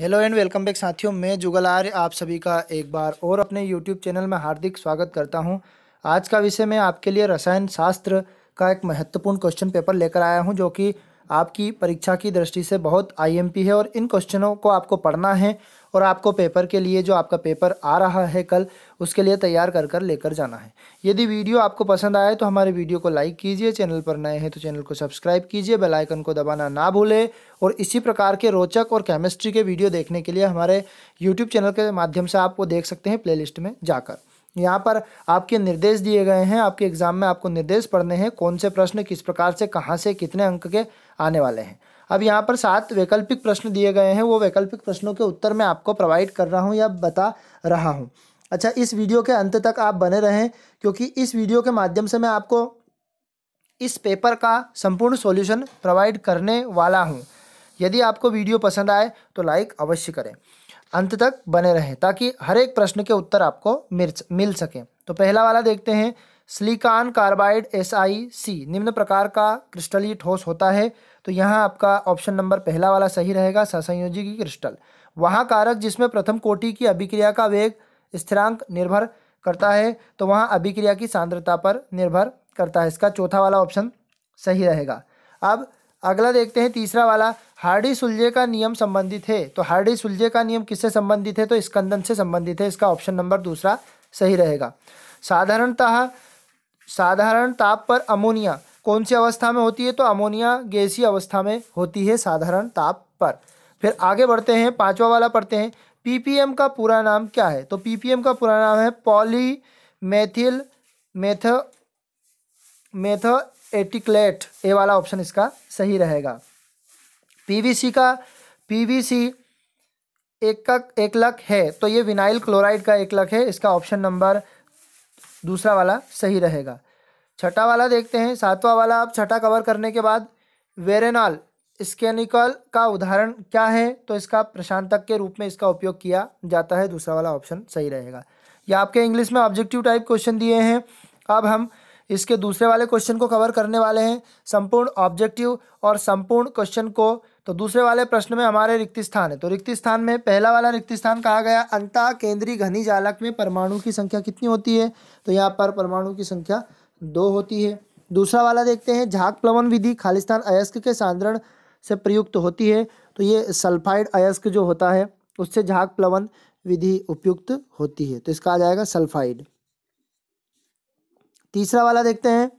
hello and welcome back साथियों मैं जुगल आर्य आप सभी का एक बार और अपने यूट्यूब चैनल में हार्दिक स्वागत करता हूं आज का विषय मैं आपके लिए रसायन शास्त्र का एक महत्वपूर्ण क्वेश्चन पेपर लेकर आया हूं जो कि आपकी परीक्षा की दृष्टि से बहुत आईएमपी है और इन क्वेश्चनों को आपको पढ़ना है और आपको पेपर के लिए जो आपका पेपर आ रहा है कल उसके लिए तैयार कर कर लेकर जाना है यदि वीडियो आपको पसंद आए तो हमारे वीडियो को लाइक कीजिए चैनल पर नए हैं तो चैनल को सब्सक्राइब कीजिए बेल आइकन को दबाना ना भूलें और इसी प्रकार के रोचक और केमिस्ट्री के वीडियो देखने के लिए हमारे यूट्यूब चैनल के माध्यम से आप वो देख सकते हैं लिस्ट में जाकर यहाँ पर आपके निर्देश दिए गए हैं आपके एग्ज़ाम में आपको निर्देश पढ़ने हैं कौन से प्रश्न किस प्रकार से कहाँ से कितने अंक के आने वाले हैं अब यहाँ पर सात वैकल्पिक प्रश्न दिए गए हैं वो वैकल्पिक प्रश्नों के उत्तर मैं आपको प्रोवाइड कर रहा हूँ या बता रहा हूँ अच्छा इस वीडियो के अंत तक आप बने रहें क्योंकि इस वीडियो के माध्यम से मैं आपको इस पेपर का संपूर्ण सॉल्यूशन प्रोवाइड करने वाला हूँ यदि आपको वीडियो पसंद आए तो लाइक अवश्य करें अंत तक बने रहें ताकि हर एक प्रश्न के उत्तर आपको मिर्च मिल सकें तो पहला वाला देखते हैं silicon carbide S I C निम्न प्रकार का क्रिस्टलीय ठोस होता है तो यहाँ आपका ऑप्शन नंबर पहला वाला सही रहेगा ससंयोजी की क्रिस्टल वहाँ कारक जिसमें प्रथम कोटि की अभिक्रिया का वेग स्थिरांक निर्भर करता है तो वहाँ अभिक्रिया की सांद्रता पर निर्भर करता है इसका चौथा वाला ऑप्शन सही रहेगा अब अगला देखते हैं तीसरा वाला हार्डी सुलझे का नियम संबंधित है तो हार्डी सुलझे का नियम किससे संबंधित है तो स्कंदन से संबंधित है इसका ऑप्शन नंबर दूसरा सही रहेगा साधारणतः साधारण ताप पर अमोनिया कौन सी अवस्था में होती है तो अमोनिया गैसी अवस्था में होती है साधारण ताप पर फिर आगे बढ़ते हैं पांचवा वाला पढ़ते हैं पीपीएम का पूरा नाम क्या है तो पीपीएम का पूरा नाम है poly methyl meth methacrylate A वाला ऑप्शन इसका सही रहेगा पीवीसी का पीवीसी एकक लक है तो ये विनाइल क्लोराइड का एक लक है इसका ऑप्शन नंबर दूसरा वाला सही रहेगा छठा वाला देखते हैं सातवां वाला आप छठा कवर करने के बाद वेरेनॉल स्केनिकल का उदाहरण क्या है तो इसका प्रशांतक के रूप में इसका उपयोग किया जाता है दूसरा वाला ऑप्शन सही रहेगा या आपके इंग्लिश में ऑब्जेक्टिव टाइप क्वेश्चन दिए हैं अब हम इसके दूसरे वाले क्वेश्चन को कवर करने वाले हैं संपूर्ण ऑब्जेक्टिव और संपूर्ण क्वेश्चन को तो दूसरे वाले प्रश्न में हमारे रिक्त स्थान है तो रिक्त स्थान में पहला वाला रिक्त स्थान कहा गया अंता केंद्रीय घनी जालक में परमाणु की संख्या कितनी होती है तो यहाँ पर परमाणु की संख्या दो होती है दूसरा वाला देखते हैं झाक प्लवन विधि खालिस्तान अयस्क के सांद्रण से प्रयुक्त होती है तो ये सल्फाइड अयस्क जो होता है उससे झाक प्लवन विधि उपयुक्त होती है तो इसका आ जाएगा सल्फाइड तीसरा वाला देखते हैं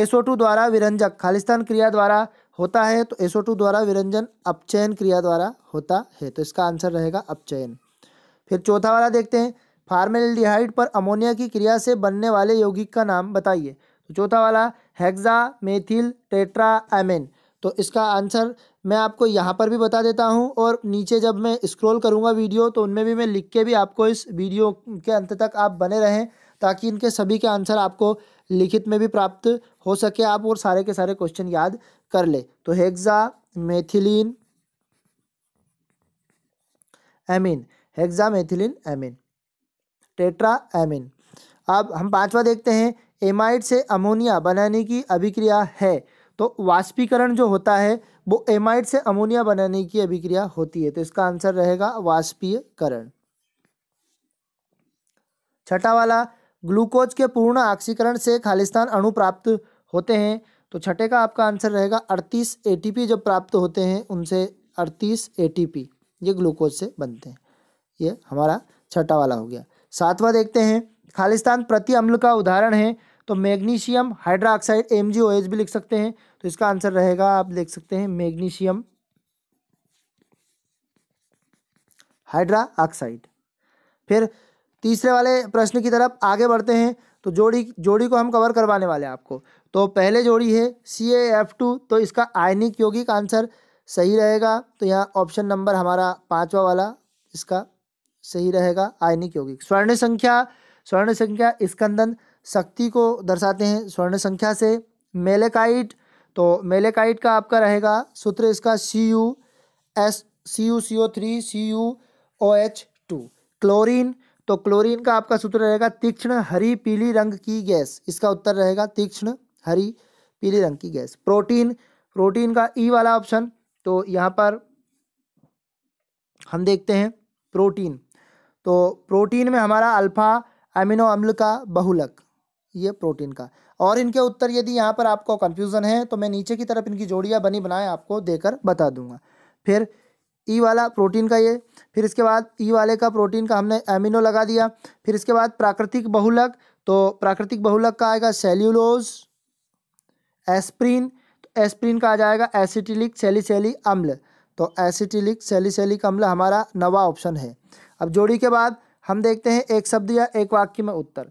एसओ टू द्वारा विरंजक खालिस्तान क्रिया द्वारा होता है तो एसओ टू द्वारा विरंजन अपचयन क्रिया द्वारा होता है तो इसका आंसर रहेगा अपचयन फिर चौथा वाला देखते हैं फार्मेल्डिहाइड पर अमोनिया की क्रिया से बनने वाले यौगिक का नाम बताइए तो चौथा वाला हैग्जा मेथिल टेट्रा एमेन तो इसका आंसर मैं आपको यहाँ पर भी बता देता हूँ और नीचे जब मैं स्क्रॉल करूँगा वीडियो तो उनमें भी मैं लिख के भी आपको इस वीडियो के अंत तक आप बने रहें ताकि इनके सभी के आंसर आपको लिखित में भी प्राप्त हो सके आप और सारे के सारे क्वेश्चन याद कर ले तो hexa methylene amine hexa methylene amine tetra amine अब हम पांचवा देखते हैं एमाइड से अमोनिया बनाने की अभिक्रिया है तो वाष्पीकरण जो होता है वो एमाइड से अमोनिया बनाने की अभिक्रिया होती है तो इसका आंसर रहेगा वाष्पीयकरण छठा वाला ग्लूकोज के पूर्ण ऑक्सीकरण से खालिस्तान अणु प्राप्त होते हैं तो छठे का आपका आंसर रहेगा अड़तीस एटीपी जब प्राप्त होते हैं उनसे अड़तीस एटीपी ये ग्लूकोज से बनते हैं ये हमारा छठा वाला हो गया सातवां देखते हैं खालिस्तान प्रति अम्ल का उदाहरण है तो मैग्नीशियम हाइड्रोक्साइड एम भी लिख सकते हैं तो इसका आंसर रहेगा आप लिख सकते हैं मैग्नीशियम हाइड्रा ऑक्साइड फिर तीसरे वाले प्रश्न की तरफ आगे बढ़ते हैं तो जोड़ी जोड़ी को हम कवर करवाने वाले हैं आपको तो पहले जोड़ी है सी ए एफ टू तो इसका आयनिक यौगिक आंसर सही रहेगा तो यहाँ ऑप्शन नंबर हमारा पाँचवा वाला इसका सही रहेगा आयनिक यौगिक स्वर्ण संख्या स्वर्ण संख्या स्कंदन शक्ति को दर्शाते हैं स्वर्ण संख्या से मेलेकाइट तो मेलेकाइट का आपका रहेगा सूत्र इसका C U S C U C O three C U O H two chlorine तो क्लोरीन का आपका सूत्र रहेगा तीक्ष्ण हरी पीली रंग की गैस इसका उत्तर रहेगा तीक्ष्ण हरी पीली रंग की गैस प्रोटीन प्रोटीन का ई e वाला ऑप्शन तो यहाँ पर हम देखते हैं प्रोटीन तो प्रोटीन में हमारा अल्फा अमीनो अम्ल का बहुलक ये प्रोटीन का और इनके उत्तर यदि यहाँ पर आपको कन्फ्यूज़न है तो मैं नीचे की तरफ इनकी जोड़ियाँ बनी बनाए आपको देकर बता दूंगा फिर ई वाला प्रोटीन का ये फिर इसके बाद ई वाले का प्रोटीन का हमने एमिनो लगा दिया फिर इसके बाद प्राकृतिक बहुलक तो प्राकृतिक बहुलक का आएगा सेल्यूलोज एस्प्रीन तो एस्प्रीन का आ जाएगा एसिटिलिक सेलीसेली अम्ल तो एसिटिलिक सेलिसैलिक अम्ल हमारा नवा ऑप्शन है अब जोड़ी के बाद हम देखते हैं एक शब्द या एक वाक्य में उत्तर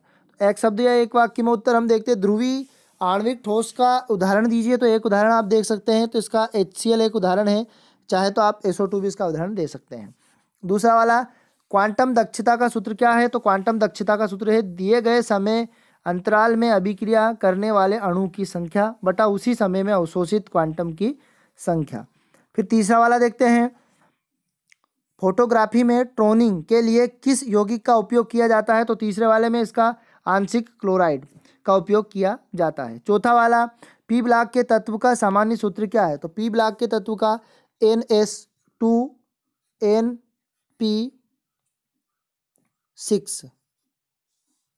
एक शब्द या एक वाक्य में उत्तर हम देखते हैं ध्रुवी आणविक ठोस का उदाहरण दीजिए तो एक उदाहरण आप देख सकते हैं तो इसका एच एक उदाहरण है चाहे तो आप एसओ टू भी इसका उदाहरण दे सकते हैं दूसरा वाला क्वांटम दक्षता का सूत्र क्या है तो क्वांटम दक्षता का सूत्र है दिए गए समय अंतराल में अभिक्रिया करने वाले अणु की संख्या बटा उसी समय में अवशोषित क्वांटम की संख्या फिर तीसरा वाला देखते हैं फोटोग्राफी में ट्रोनिंग के लिए किस यौगिक का उपयोग किया जाता है तो तीसरे वाले में इसका आंशिक क्लोराइड का उपयोग किया जाता है चौथा वाला पी ब्लॉक के तत्व का सामान्य सूत्र क्या है तो पी ब्लॉक के तत्व का N S two N P six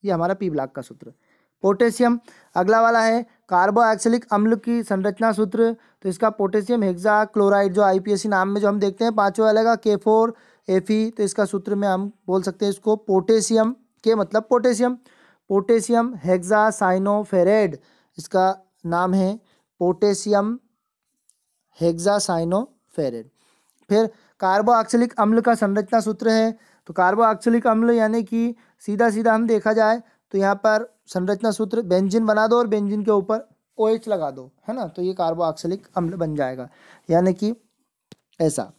ये हमारा पी ब्लॉक का सूत्र पोटेशियम अगला वाला है कार्बोक्सिलिक अम्ल की संरचना सूत्र तो इसका पोटेशियम हेक्सा क्लोराइड जो आईपीएससी नाम में जो हम देखते हैं पांचवा वाला के फोर ई तो इसका सूत्र में हम बोल सकते हैं इसको पोटेशियम के मतलब पोटेशियम पोटेशियम हेक्सा साइनोफेरेड इसका नाम है पोटेशियम हेक्सा साइनो फेरेड फिर कार्बोक्सिलिक अम्ल का संरचना सूत्र है तो कार्बोक्सिलिक अम्ल यानी कि सीधा सीधा हम देखा जाए तो यहाँ पर संरचना सूत्र बेंजिन बना दो और बेंजिन के ऊपर ओ OH लगा दो है ना तो ये कार्बोक्सिलिक अम्ल बन जाएगा यानी कि ऐसा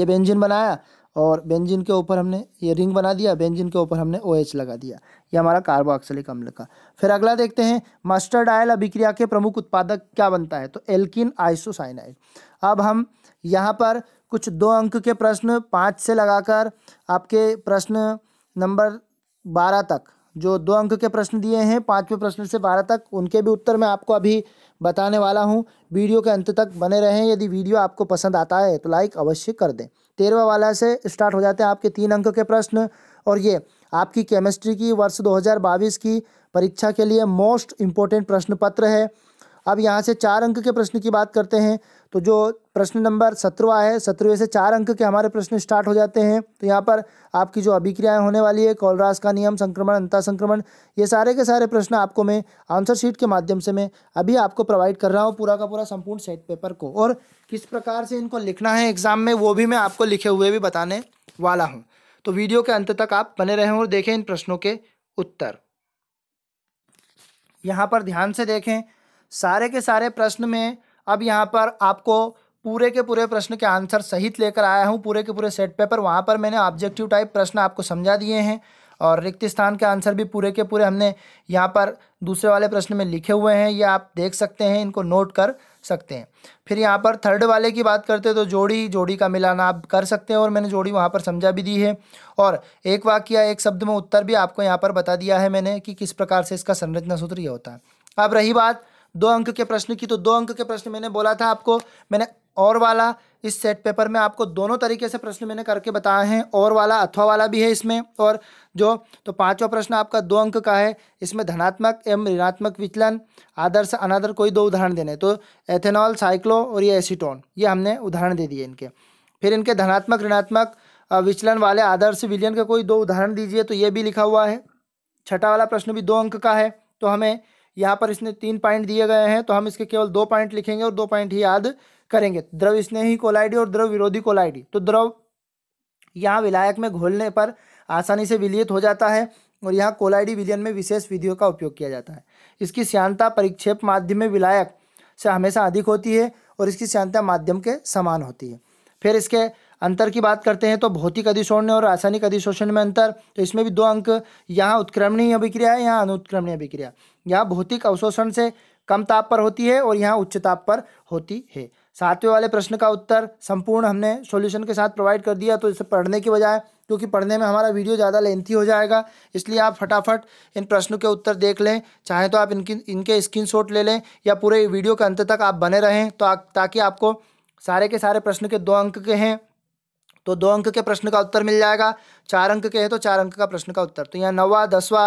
ये बेंजिन बनाया और बेंजीन के ऊपर हमने ये रिंग बना दिया बेंजीन के ऊपर हमने ओ OH लगा दिया ये हमारा कार्बोक्सिलिक अम्ल का फिर अगला देखते हैं मस्टर्ड आयल अभिक्रिया के प्रमुख उत्पादक क्या बनता है तो एल्किन आइसोसाइनाइड अब हम यहाँ पर कुछ दो अंक के प्रश्न पाँच से लगाकर आपके प्रश्न नंबर बारह तक जो दो अंक के प्रश्न दिए हैं पाँचवें प्रश्न से बारह तक उनके भी उत्तर मैं आपको अभी बताने वाला हूँ वीडियो के अंत तक बने रहें यदि वीडियो आपको पसंद आता है तो लाइक अवश्य कर दें तेरहवा वाला से स्टार्ट हो जाते हैं आपके तीन अंक के प्रश्न और ये आपकी केमिस्ट्री की वर्ष दो की परीक्षा के लिए मोस्ट इम्पोर्टेंट प्रश्न पत्र है अब यहाँ से चार अंक के प्रश्न की बात करते हैं तो जो प्रश्न नंबर सत्रवा है सत्रहवें से चार अंक के हमारे प्रश्न स्टार्ट हो जाते हैं तो यहाँ पर आपकी जो अभिक्रियाएं होने वाली है कॉलरास का नियम संक्रमण अंता संक्रमण ये सारे के सारे प्रश्न आपको मैं आंसर शीट के माध्यम से मैं अभी आपको प्रोवाइड कर रहा हूँ पूरा का पूरा संपूर्ण सेट पेपर को और किस प्रकार से इनको लिखना है एग्ज़ाम में वो भी मैं आपको लिखे हुए भी बताने वाला हूँ तो वीडियो के अंत तक आप बने रहें और देखें इन प्रश्नों के उत्तर यहाँ पर ध्यान से देखें सारे के सारे प्रश्न में अब यहाँ पर आपको पूरे के पूरे प्रश्न के आंसर सहित लेकर आया हूँ पूरे के पूरे सेट पेपर वहाँ पर मैंने ऑब्जेक्टिव टाइप प्रश्न आपको समझा दिए हैं और रिक्त स्थान के आंसर भी पूरे के पूरे हमने यहाँ पर दूसरे वाले प्रश्न में लिखे हुए हैं ये आप देख सकते हैं इनको नोट कर सकते हैं फिर यहाँ पर थर्ड वाले की बात करते हैं तो जोड़ी जोड़ी का मिलान आप कर सकते हैं और मैंने जोड़ी वहाँ पर समझा भी दी है और एक वाक्य एक शब्द में उत्तर भी आपको यहाँ पर बता दिया है मैंने कि किस प्रकार से इसका संरचना सूत्र यह होता है अब रही बात दो अंक के प्रश्न की तो दो अंक के प्रश्न मैंने बोला था आपको मैंने और वाला इस सेट पेपर में आपको दोनों तरीके से प्रश्न मैंने करके बताए हैं और वाला अथवा वाला भी है इसमें और जो तो पांचवा प्रश्न आपका दो अंक का है इसमें धनात्मक एवं ऋणात्मक विचलन आदर्श अनादर कोई दो उदाहरण देने तो एथेनॉल साइक्लो और ये एसीटोन ये हमने उदाहरण दे दिए इनके फिर इनके धनात्मक ऋणात्मक विचलन वाले आदर्श विलियन का कोई दो उदाहरण दीजिए तो ये भी लिखा हुआ है छठा वाला प्रश्न भी दो अंक का है तो हमें यहाँ पर इसने तीन पॉइंट दिए गए हैं तो हम इसके केवल दो पॉइंट लिखेंगे और दो पॉइंट ही याद करेंगे द्रव स्नेही कोलाइडी और द्रव विरोधी कोलाइडी तो द्रव यहाँ विलायक में घोलने पर आसानी से विलियत हो जाता है और यहाँ कोलाइडी विलियन में विशेष विधियों का उपयोग किया जाता है इसकी श्यांता परिक्षेप माध्यम में विलायक से हमेशा अधिक होती है और इसकी श्यांता माध्यम के समान होती है फिर इसके अंतर की बात करते हैं तो भौतिक अधिशोषण और रासायनिक अधिशोषण में अंतर तो इसमें भी दो अंक यहाँ उत्क्रमणीय अभिक्रिया है यहाँ अनुत्क्रमणीय अभिक्रिया यहाँ भौतिक अवशोषण से कम ताप पर होती है और यहाँ उच्च ताप पर होती है सातवें वाले प्रश्न का उत्तर संपूर्ण हमने सॉल्यूशन के साथ प्रोवाइड कर दिया तो इसे पढ़ने के बजाय क्योंकि पढ़ने में हमारा वीडियो ज़्यादा लेंथी हो जाएगा इसलिए आप फटाफट इन प्रश्नों के उत्तर देख लें चाहे तो आप इनकी इनके शॉट ले लें या पूरे वीडियो के अंत तक आप बने रहें तो आ, ताकि आपको सारे के सारे प्रश्न के दो अंक के हैं तो दो अंक के प्रश्न का उत्तर मिल जाएगा चार अंक के हैं तो चार अंक का प्रश्न का उत्तर तो यहाँ नवा दसवा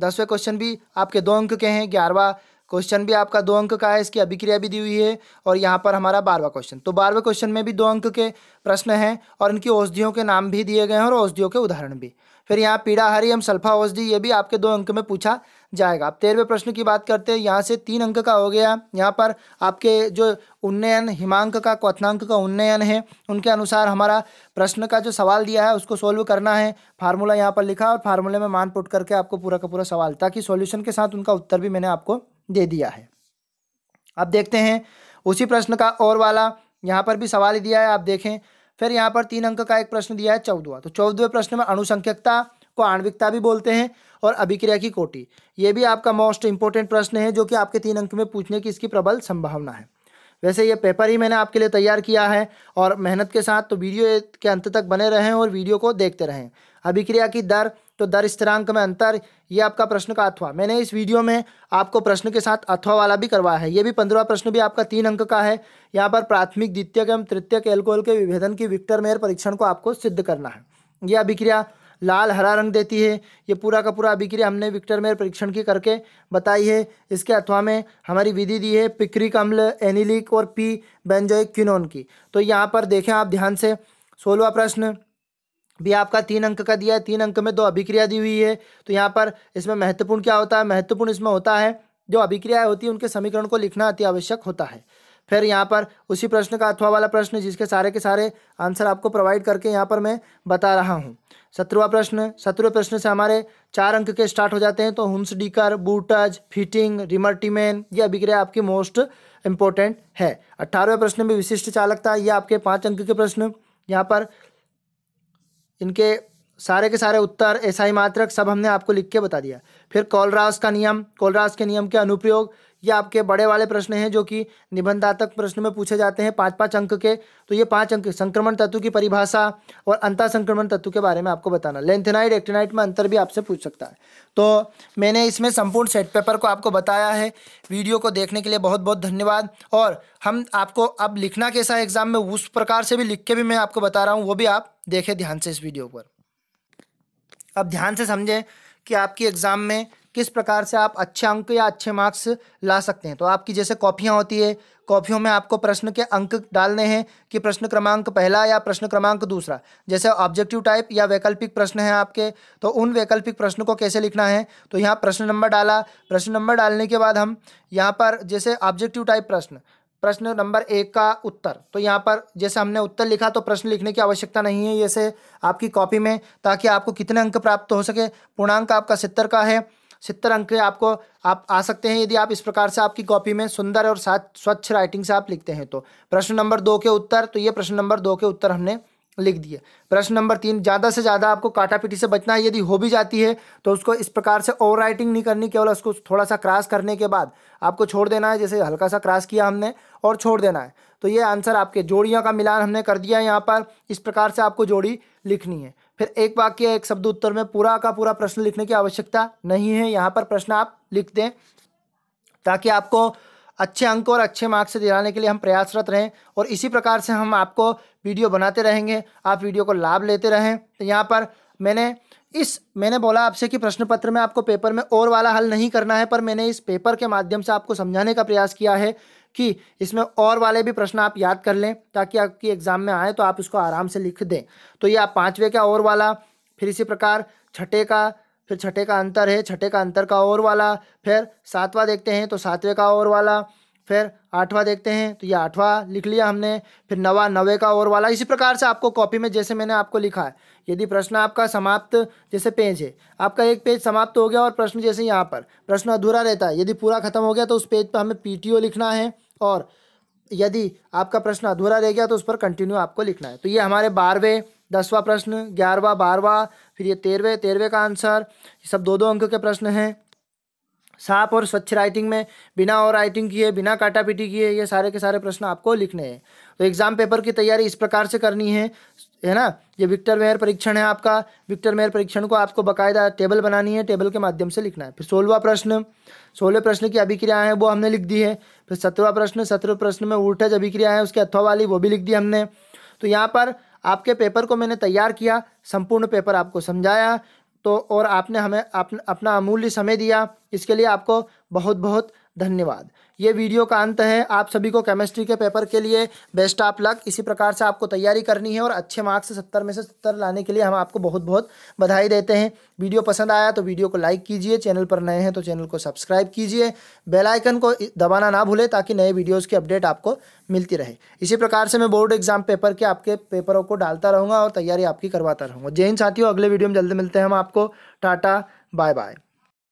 दसवें क्वेश्चन भी आपके दो अंक के हैं ग्यारहवा क्वेश्चन भी आपका दो अंक का है इसकी अभिक्रिया भी दी हुई है और यहाँ पर हमारा बारहवा क्वेश्चन तो बारहवें क्वेश्चन में भी दो अंक के प्रश्न हैं और इनकी औषधियों के नाम भी दिए गए हैं और औषधियों के उदाहरण भी फिर यहाँ पीड़ा हरी एवं सल्फा औषधि ये भी आपके दो अंक में पूछा जाएगा अब तेरहवें प्रश्न की बात करते हैं यहाँ से तीन अंक का हो गया यहाँ पर आपके जो उन्नयन हिमांक का क्वनांक का उन्नयन है उनके अनुसार हमारा प्रश्न का जो सवाल दिया है उसको सोल्व करना है फार्मूला यहाँ पर लिखा और फार्मूले में मान पुट करके आपको पूरा का पूरा सवाल ताकि सॉल्यूशन के साथ उनका उत्तर भी मैंने आपको दे दिया है अब देखते हैं उसी प्रश्न का और वाला यहाँ पर भी सवाल दिया है आप देखें फिर यहाँ पर तीन अंक का एक प्रश्न दिया है चौदवा तो चौदहवें प्रश्न में अनुसंख्यकता को आणविकता भी बोलते हैं और अभिक्रिया की कोटि ये भी आपका मोस्ट इंपॉर्टेंट प्रश्न है जो कि आपके तीन अंक में पूछने की इसकी प्रबल संभावना है वैसे ये पेपर ही मैंने आपके लिए तैयार किया है और मेहनत के साथ तो वीडियो के अंत तक बने रहें और वीडियो को देखते रहें अभिक्रिया की दर तो दर स्थिरांक में अंतर ये आपका प्रश्न का अथवा मैंने इस वीडियो में आपको प्रश्न के साथ अथवा वाला भी करवाया है ये भी पंद्रवा प्रश्न भी आपका तीन अंक का है यहाँ पर प्राथमिक द्वितीय एवं तृतीय एल्कोहल के विभेदन की विक्टर मेयर परीक्षण को आपको सिद्ध करना है यह अभिक्रिया लाल हरा रंग देती है ये पूरा का पूरा अभिक्रिया हमने विक्टर मेयर परीक्षण की करके बताई है इसके अथवा में हमारी विधि दी है पिक्रिक अम्ल एनिलिक और पी बेंजोइक क्यूनोन की तो यहाँ पर देखें आप ध्यान से सोलवा प्रश्न भी आपका तीन अंक का दिया है तीन अंक में दो अभिक्रिया दी हुई है तो यहाँ पर इसमें महत्वपूर्ण क्या होता है महत्वपूर्ण इसमें होता है जो अभिक्रियाएं होती है उनके समीकरण को लिखना अति आवश्यक होता है फिर यहाँ पर उसी प्रश्न का अथवा वाला प्रश्न जिसके सारे के सारे आंसर आपको प्रोवाइड करके यहाँ पर मैं बता रहा हूँ सत्रवा प्रश्न सत्रवें प्रश्न से हमारे चार अंक के स्टार्ट हो जाते हैं तो हुम्स डीकर बूटज फिटिंग रिमर्टीमेन ये अभिक्रिया आपकी मोस्ट इंपॉर्टेंट है अट्ठारहवें प्रश्न में विशिष्ट चालकता ये आपके पाँच अंक के प्रश्न यहाँ पर इनके सारे के सारे उत्तर ऐसा ही मात्रक सब हमने आपको लिख के बता दिया फिर कॉलरास का नियम कॉलरास के नियम के अनुप्रयोग ये आपके बड़े वाले प्रश्न हैं जो कि निबंधात्मक प्रश्न में पूछे जाते हैं पाँच पाँच अंक के तो ये पाँच अंक संक्रमण तत्व की परिभाषा और अंतर संक्रमण तत्व के बारे में आपको बताना लेंथेनाइड एक्टेनाइट में अंतर भी आपसे पूछ सकता है तो मैंने इसमें संपूर्ण सेट पेपर को आपको बताया है वीडियो को देखने के लिए बहुत बहुत धन्यवाद और हम आपको अब लिखना कैसा है एग्ज़ाम में उस प्रकार से भी लिख के भी मैं आपको बता रहा हूँ वो भी आप देखें ध्यान से इस वीडियो पर अब ध्यान से समझें कि आपकी एग्ज़ाम में किस प्रकार से आप अच्छे अंक या अच्छे मार्क्स ला सकते हैं तो आपकी जैसे कॉपियाँ होती है कॉपियों में आपको प्रश्न के अंक डालने हैं कि प्रश्न क्रमांक पहला या प्रश्न क्रमांक दूसरा जैसे ऑब्जेक्टिव टाइप या वैकल्पिक प्रश्न हैं आपके तो उन वैकल्पिक प्रश्न को कैसे लिखना है तो यहाँ प्रश्न नंबर डाला प्रश्न नंबर डालने के बाद हम यहाँ पर जैसे ऑब्जेक्टिव टाइप प्रश्न प्रश्न नंबर एक का उत्तर तो यहाँ पर जैसे हमने उत्तर लिखा तो प्रश्न लिखने की आवश्यकता नहीं है जैसे आपकी कॉपी में ताकि आपको कितने अंक प्राप्त हो सके पूर्णांक आपका सितर का है सितर अंक आपको आप आ सकते हैं यदि आप इस प्रकार से आपकी कॉपी में सुंदर और साथ स्वच्छ राइटिंग से आप लिखते हैं तो प्रश्न नंबर दो के उत्तर तो ये प्रश्न नंबर दो के उत्तर हमने लिख दिए प्रश्न नंबर तीन ज़्यादा से ज़्यादा आपको काटा पिटी से बचना है यदि हो भी जाती है तो उसको इस प्रकार से ओवर राइटिंग नहीं करनी केवल उसको थोड़ा सा क्रॉस करने के बाद आपको छोड़ देना है जैसे हल्का सा क्रॉस किया हमने और छोड़ देना है तो ये आंसर आपके जोड़ियों का मिलान हमने कर दिया यहाँ पर इस प्रकार से आपको जोड़ी लिखनी है फिर एक वाक्य एक शब्द उत्तर में पूरा का पूरा प्रश्न लिखने की आवश्यकता नहीं है यहाँ पर प्रश्न आप लिख दें ताकि आपको अच्छे अंक और अच्छे मार्क्स दिलाने के लिए हम प्रयासरत रहें और इसी प्रकार से हम आपको वीडियो बनाते रहेंगे आप वीडियो को लाभ लेते रहें तो यहाँ पर मैंने इस मैंने बोला आपसे कि प्रश्न पत्र में आपको पेपर में और वाला हल नहीं करना है पर मैंने इस पेपर के माध्यम से आपको समझाने का प्रयास किया है कि इसमें और वाले भी प्रश्न आप याद कर लें ताकि आपकी एग्ज़ाम में आए तो आप इसको आराम से लिख दें तो ये आप पाँचवें का और वाला फिर इसी प्रकार छठे का फिर छठे का अंतर है छठे का अंतर का और वाला फिर सातवां देखते हैं तो सातवें का और वाला फिर आठवां देखते हैं तो ये आठवां लिख लिया हमने फिर नवा नवे का और वाला इसी प्रकार से आपको कॉपी में जैसे मैंने आपको लिखा है यदि प्रश्न आपका समाप्त जैसे पेज है आपका एक पेज समाप्त हो गया और प्रश्न जैसे यहाँ पर प्रश्न अधूरा रहता है यदि पूरा खत्म हो गया तो उस पेज पर हमें पी लिखना है और यदि आपका प्रश्न अधूरा रह गया तो उस पर कंटिन्यू आपको लिखना है तो ये हमारे बारहवें दसवां प्रश्न ग्यारहवा बारहवा फिर ये तेरहवें तेरहवें का आंसर सब दो दो अंक के प्रश्न हैं साफ और स्वच्छ राइटिंग में बिना और राइटिंग किए बिना काटा पीटी किए ये सारे के सारे प्रश्न आपको लिखने हैं तो एग्ज़ाम पेपर की तैयारी इस प्रकार से करनी है है ना ये विक्टर मेयर परीक्षण है आपका विक्टर मेयर परीक्षण को आपको बकायदा टेबल बनानी है टेबल के माध्यम से लिखना है फिर सोलवा प्रश्न सोलह प्रश्न की अभिक्रिया है वो हमने लिख दी है फिर सत्रवा प्रश्न सत्रह प्रश्न में उल्टज अभिक्रिया है उसके अथवा वाली वो भी लिख दी हमने तो यहाँ पर आपके पेपर को मैंने तैयार किया संपूर्ण पेपर आपको समझाया तो और आपने हमें अपना अमूल्य समय दिया इसके लिए आपको बहुत बहुत धन्यवाद ये वीडियो का अंत है आप सभी को केमिस्ट्री के पेपर के लिए बेस्ट ऑफ लक इसी प्रकार से आपको तैयारी करनी है और अच्छे मार्क्स से सत्तर में से सत्तर लाने के लिए हम आपको बहुत बहुत बधाई देते हैं वीडियो पसंद आया तो वीडियो को लाइक कीजिए चैनल पर नए हैं तो चैनल को सब्सक्राइब कीजिए बेलाइकन को दबाना ना भूलें ताकि नए वीडियोज़ की अपडेट आपको मिलती रहे इसी प्रकार से मैं बोर्ड एग्जाम पेपर के आपके पेपरों को डालता रहूँगा और तैयारी आपकी करवाता रहूँगा जैन साथियों अगले वीडियो में जल्द मिलते हैं हम आपको टाटा बाय बाय